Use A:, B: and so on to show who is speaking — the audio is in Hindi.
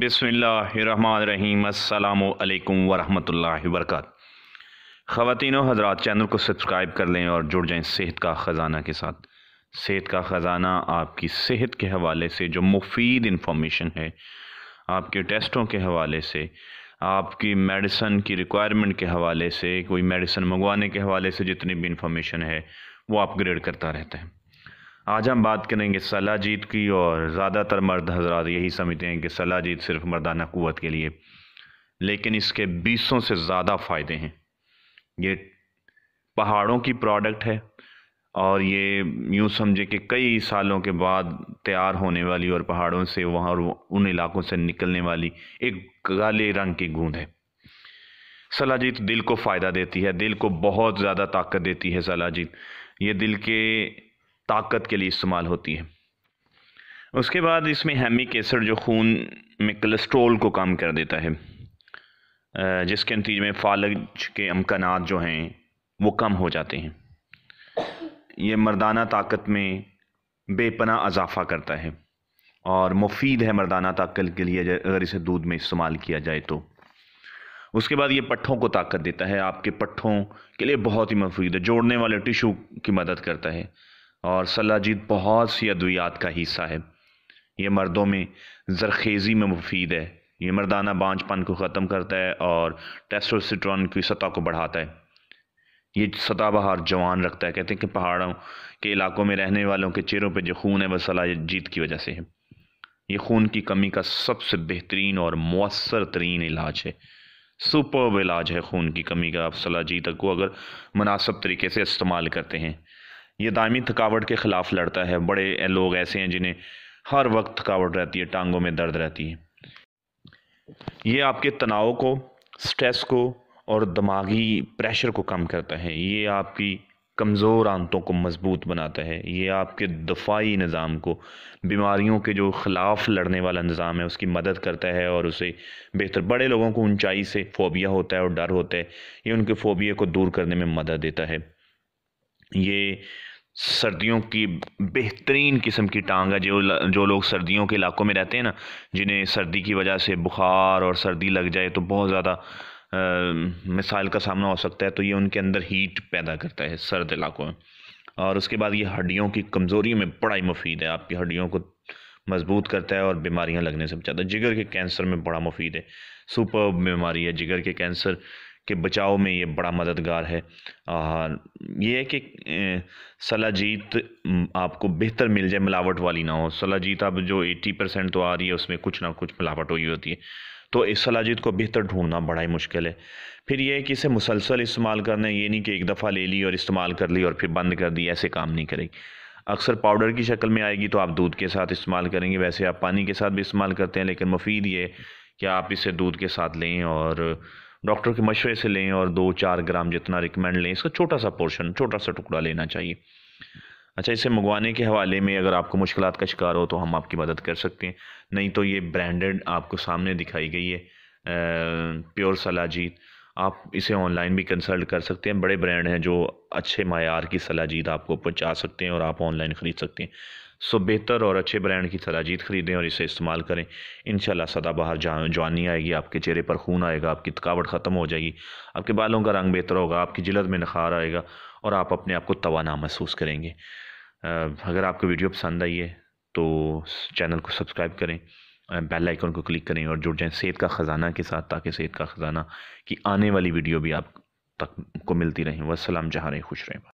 A: बिसमीम अल्लाम वरहमतुल्लाह वरक ख़वान हजरात चैनल को सब्सक्राइब कर लें और जुड़ जाएँ सेहत का ख़ज़ाना के साथ सेहत का ख़ज़ाना आपकी सेहत के हवाले से जो मुफीद इंफॉर्मेशन है आपके टेस्टों के हवाले से आपकी मेडिसन की रिक्वायरमेंट के हवाले से कोई मेडिसन मंगवाने के हवाले से जितनी भी इंफॉर्मेशन है वो अपग्रेड करता रहता है आज हम बात करेंगे सलाजीत की और ज़्यादातर मर्द हजरात यही समझते हैं कि सलाजीत सिर्फ मर्दाना क़वत के लिए लेकिन इसके बीसों से ज़्यादा फ़ायदे हैं ये पहाड़ों की प्रोडक्ट है और ये यूँ समझे कि कई सालों के बाद तैयार होने वाली और पहाड़ों से वहाँ और उन इलाकों से निकलने वाली एक काले रंग की गूंद है सलाजीत दिल को फ़ायदा देती है दिल को बहुत ज़्यादा ताकत देती है सलाजीत ये दिल के ताकत के लिए इस्तेमाल होती है उसके बाद इसमें हेमिक एसड जो खून में कोलेस्ट्रोल को कम कर देता है जिसके नतीजे में फालज के अमकान जो हैं वो कम हो जाते हैं ये मर्दाना ताकत में बेपना अजाफा करता है और मुफीद है मर्दाना ताकत के लिए अगर इसे दूध में इस्तेमाल किया जाए तो उसके बाद ये पट्ठों को ताकत देता है आपके पट्ठों के लिए बहुत ही मुफीद है जोड़ने वाले टिशू की मदद करता है और सलाजीत बहुत सी अद्वियात का हिस्सा है ये मर्दों में जरखेज़ी में मुफीद है ये मर्दाना बाँझपन को ख़त्म करता है और टेस्टोस्टेरॉन की सतह को बढ़ाता है ये सतह बहार जवान रखता है कहते हैं कि पहाड़ों के इलाकों में रहने वालों के चेहरों पर जो खून है वह सलाजीत की वजह से है ये खून की कमी का सबसे बेहतरीन और मवसर तरीन इलाज है सुपर इलाज है खून की कमी का आप सलाजीत को अगर मुनासब तरीके से इस्तेमाल करते हैं ये दायमी थकावट के ख़िलाफ़ लड़ता है बड़े लोग ऐसे हैं जिन्हें हर वक्त थकावट रहती है टांगों में दर्द रहती है ये आपके तनाव को स्ट्रेस को और दिमागी प्रेशर को कम करता है ये आपकी कमज़ोर आंतों को मजबूत बनाता है ये आपके दफाई निज़ाम को बीमारियों के जो ख़िलाफ़ लड़ने वाला निज़ाम है उसकी मदद करता है और उसे बेहतर बड़े लोगों को ऊंचाई से फ़ोबिया होता है और डर होता है ये उनके फ़ोबिया को दूर करने में मदद देता है ये सर्दियों की बेहतरीन किस्म की टांग है जो जो लोग सर्दियों के इलाकों में रहते हैं ना जिन्हें सर्दी की वजह से बुखार और सर्दी लग जाए तो बहुत ज़्यादा मिसाइल का सामना हो सकता है तो ये उनके अंदर हीट पैदा करता है सर्द इलाकों में और उसके बाद ये हड्डियों की कमज़ोरी में बड़ा ही मुफीद है आपकी हड्डियों को मजबूत करता है और बीमारियाँ लगने से बचाता है जिगर के कैंसर में बड़ा मुफीद है सुपर बीमारी है जिगर के कैंसर के बचाव में ये बड़ा मददगार है यह ये है कि सलाजीत आपको बेहतर मिल जाए मिलावट वाली ना हो सलाजीत अब जो 80 परसेंट तो आ रही है उसमें कुछ ना कुछ मिलावट हुई होती है तो इस सलाजीत को बेहतर ढूंढना बड़ा ही मुश्किल है फिर यह है कि इसे मुसलसल इस्तेमाल करना है ये नहीं कि एक दफ़ा ले ली और इस्तेमाल कर ली और फिर बंद कर दी ऐसे काम नहीं करेगी अक्सर पाउडर की शक्ल में आएगी तो आप दूध के साथ इस्तेमाल करेंगे वैसे आप पानी के साथ भी इस्तेमाल करते हैं लेकिन मुफीद ये कि आप इसे दूध के साथ लें और डॉक्टर के मशवरे से लें और दो चार ग्राम जितना रिकमेंड लें इसका छोटा सा पोर्शन छोटा सा टुकड़ा लेना चाहिए अच्छा इसे मंगवाने के हवाले में अगर आपको मुश्किल का शिकार हो तो हम आपकी मदद कर सकते हैं नहीं तो ये ब्रांडेड आपको सामने दिखाई गई है प्योर सलाजीत आप इसे ऑनलाइन भी कंसल्ट कर सकते हैं बड़े ब्रांड हैं जो अच्छे मैार की सलाजीत आपको पहुँचा सकते हैं और आप ऑनलाइन ख़रीद सकते हैं सो बेहतर और अच्छे ब्रांड की सलाजीत ख़रीदें और इसे इस्तेमाल करें इन सदा बाहर जवानी आएगी आपके चेहरे पर खून आएगा आपकी थकावट ख़त्म हो जाएगी आपके बालों का रंग बेहतर होगा आपकी जिलद में नखार आएगा और आप अपने आप को तोाना महसूस करेंगे अगर आपको वीडियो पसंद आई है तो चैनल को सब्सक्राइब करें बेल आइकन को क्लिक करें और जुड़ जाएं सेहत का ख़जाना के साथ ताकि सेहत का ख़जाना की आने वाली वीडियो भी आप तक को मिलती रहें वसलम जहाँ रहें खुश रहें